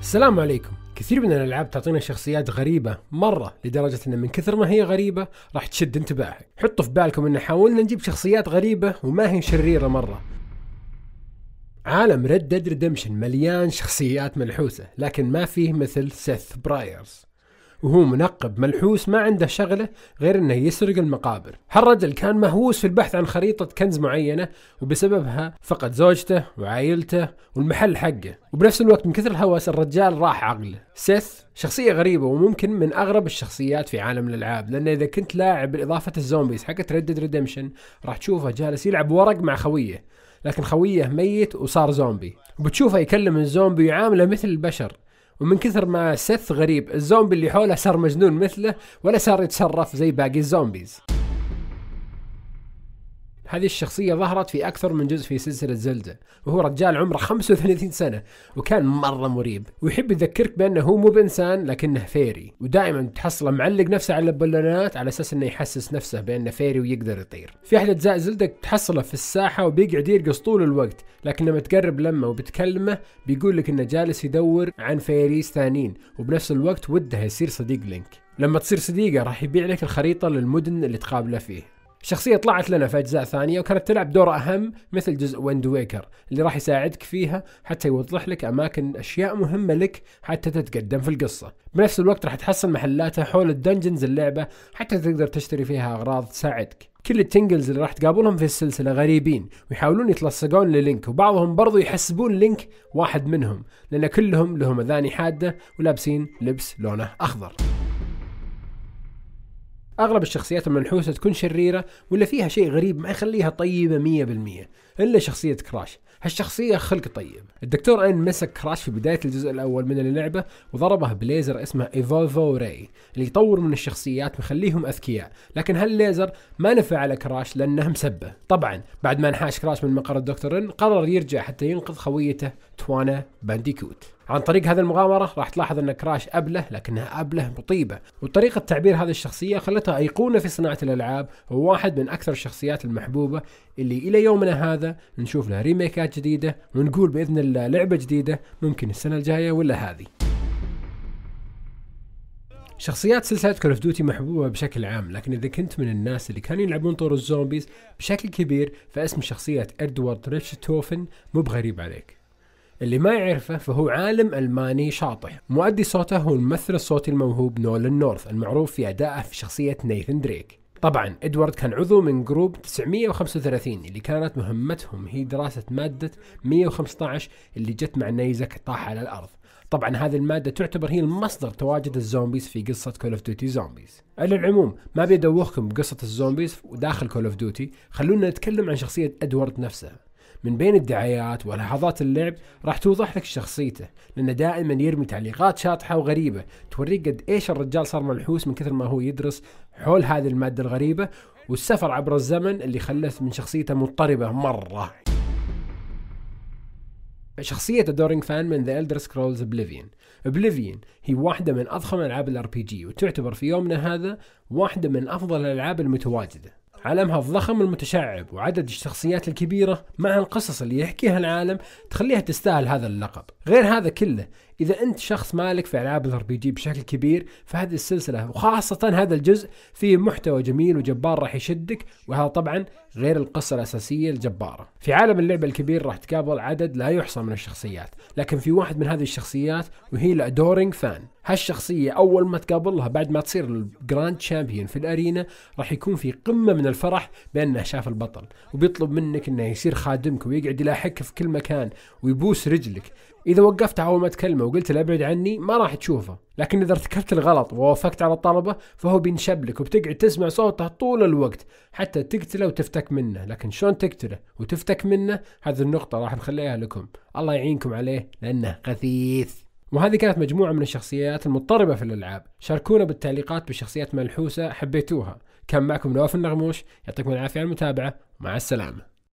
السلام عليكم كثير من الالعاب تعطينا شخصيات غريبه مره لدرجه ان من كثر ما هي غريبه راح تشد انتباهك حطوا في بالكم ان حاولنا نجيب شخصيات غريبه وما هي شريره مره عالم ريد ديد ريدمشن مليان شخصيات ملحوسه لكن ما فيه مثل سيث برايرز وهو منقب ملحوس ما عنده شغله غير انه يسرق المقابر. هالرجل كان مهووس في البحث عن خريطه كنز معينه وبسببها فقد زوجته وعائلته والمحل حقه، وبنفس الوقت من كثر الهوس الرجال راح عقله. سيث شخصية غريبة وممكن من أغرب الشخصيات في عالم الألعاب لانه إذا كنت لاعب إضافة الزومبيز حقت ريد ديد ريدمشن راح تشوفه جالس يلعب ورق مع خويه لكن خويه ميت وصار زومبي وبتشوفه يكلم الزومبي ويعامله مثل البشر ومن كثر ما سيث غريب الزومبي اللي حوله صار مجنون مثله ولا صار يتصرف زي باقي الزومبيز هذه الشخصية ظهرت في أكثر من جزء في سلسلة زلدة وهو رجال عمره 35 سنة وكان مرة مريب ويحب يذكرك بأنه هو مو بإنسان لكنه فيري ودائما تحصله معلق نفسه على البالونات على أساس أنه يحسس نفسه بأنه فيري ويقدر يطير في أحد أجزاء زلدة تحصله في الساحة وبيقعد يرقص طول الوقت لكن لما تقرب لما وبتكلمه بيقول لك أنه جالس يدور عن فيريز ثانيين وبنفس الوقت وده يصير صديق لينك لما تصير صديقه راح يبيع لك الخريطة للمدن اللي تقابله فيه شخصية طلعت لنا في أجزاء ثانية وكانت تلعب دور أهم مثل جزء ويند ويكر اللي راح يساعدك فيها حتى يوضح لك أماكن أشياء مهمة لك حتى تتقدم في القصة بنفس الوقت راح تحصل محلاتها حول الدنجنز اللعبة حتى تقدر تشتري فيها أغراض تساعدك كل التنجلز اللي راح تقابلهم في السلسلة غريبين ويحاولون يتلصقون للينك وبعضهم برضو يحسبون لينك واحد منهم لأن كلهم لهم أذاني حادة ولابسين لبس لونه أخضر اغلب الشخصيات المنحوسه تكون شريره ولا فيها شيء غريب ما يخليها طيبه 100% الا شخصيه كراش هالشخصية خلق طيب الدكتور ان مسك كراش في بداية الجزء الأول من اللعبة وضربه بليزر اسمه ايفولفو راي اللي يطور من الشخصيات مخليهم أذكياء لكن هالليزر ما نفع على كراش لأنه مسبه طبعا بعد ما انحاش كراش من مقر الدكتور ان قرر يرجع حتى ينقذ خويته توانا بانديكوت عن طريق هذه المغامرة راح تلاحظ أن كراش أبله لكنها أبله مطيبة وطريقة تعبير هذه الشخصية خلتها أيقونة في صناعة الألعاب وواحد من أكثر الشخصيات المحبوبة اللي إلى يومنا هذا نشوف لها ريميكات حلقات جديدة ونقول بإذن الله لعبة جديدة ممكن السنة الجاية ولا هذه شخصيات سلسلة كول اوف ديوتي محبوبة بشكل عام، لكن إذا كنت من الناس اللي كانوا يلعبون طور الزومبيز بشكل كبير فاسم شخصية إدوارد ريتشتوفن مو بغريب عليك. اللي ما يعرفه فهو عالم ألماني شاطح، مؤدي صوته هو الممثل الصوتي الموهوب نولان نورث المعروف في أدائه في شخصية نيثن دريك. طبعا ادوارد كان عضو من جروب 935 اللي كانت مهمتهم هي دراسة مادة 115 اللي جت مع نيزك طاح على الأرض طبعا هذه المادة تعتبر هي المصدر تواجد الزومبيز في قصة كول اوف ديوتي زومبيز على العموم ما بيدوخكم بقصة الزومبيز وداخل كول اوف ديوتي خلونا نتكلم عن شخصية ادوارد نفسه من بين الدعايات ولحظات اللعب راح توضح لك شخصيته لأنه دائما يرمي تعليقات شاطحة وغريبة توريك قد إيش الرجال صار منحوس من كثر ما هو يدرس حول هذه المادة الغريبة والسفر عبر الزمن اللي خلت من شخصيته مضطربة مرة شخصية دورينج فان من ذا Elder Scrolls Oblivion Oblivion هي واحدة من أضخم ألعاب الار بي جي وتعتبر في يومنا هذا واحدة من أفضل الألعاب المتواجدة عالمها الضخم المتشعب وعدد الشخصيات الكبيرة مع القصص اللي يحكيها العالم تخليها تستاهل هذا اللقب غير هذا كله اذا انت شخص مالك في العاب الار بي جي بشكل كبير فهذه السلسله وخاصه هذا الجزء فيه محتوى جميل وجبار راح يشدك وهذا طبعا غير القصه الاساسيه الجباره. في عالم اللعبه الكبير راح تقابل عدد لا يحصى من الشخصيات، لكن في واحد من هذه الشخصيات وهي الادورينج فان. هالشخصية أول ما تقابلها بعد ما تصير الجراند شامبيون في الأرينا راح يكون في قمة من الفرح بأنه شاف البطل وبيطلب منك أنه يصير خادمك ويقعد يلاحقك في كل مكان ويبوس رجلك اذا وقفت اول ما تكلمه وقلت له ابعد عني ما راح تشوفه لكن اذا ارتكبت الغلط ووافقت على الطلبه فهو بينشب لك وبتقعد تسمع صوته طول الوقت حتى تقتله وتفتك منه لكن شلون تقتله وتفتك منه هذه النقطه راح نخليها لكم الله يعينكم عليه لانه غثيث وهذه كانت مجموعة من الشخصيات المضطربة في الألعاب شاركونا بالتعليقات بشخصيات ملحوسة حبيتوها كان معكم نواف النغموش يعطيكم العافية على المتابعة مع السلامة